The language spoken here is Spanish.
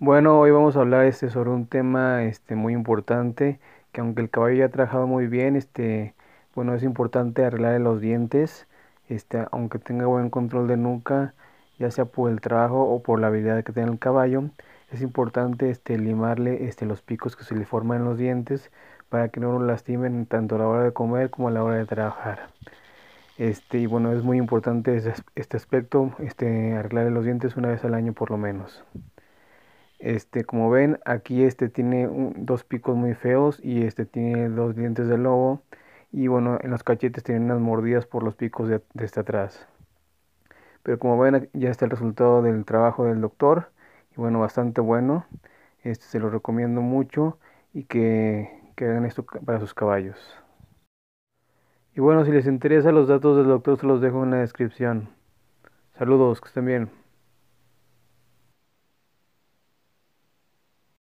Bueno, hoy vamos a hablar este, sobre un tema este, muy importante, que aunque el caballo ya ha trabajado muy bien, este, bueno, es importante arreglarle los dientes, este, aunque tenga buen control de nuca, ya sea por el trabajo o por la habilidad que tiene el caballo, es importante este, limarle este, los picos que se le forman en los dientes para que no lo lastimen tanto a la hora de comer como a la hora de trabajar. Este, y bueno, es muy importante este aspecto, este, arreglarle los dientes una vez al año por lo menos. Este, como ven, aquí este tiene dos picos muy feos y este tiene dos dientes de lobo. Y bueno, en los cachetes tienen unas mordidas por los picos de, este atrás. Pero como ven, ya está el resultado del trabajo del doctor. Y bueno, bastante bueno. Este se lo recomiendo mucho y que, que hagan esto para sus caballos. Y bueno, si les interesa los datos del doctor, se los dejo en la descripción. Saludos, que estén bien.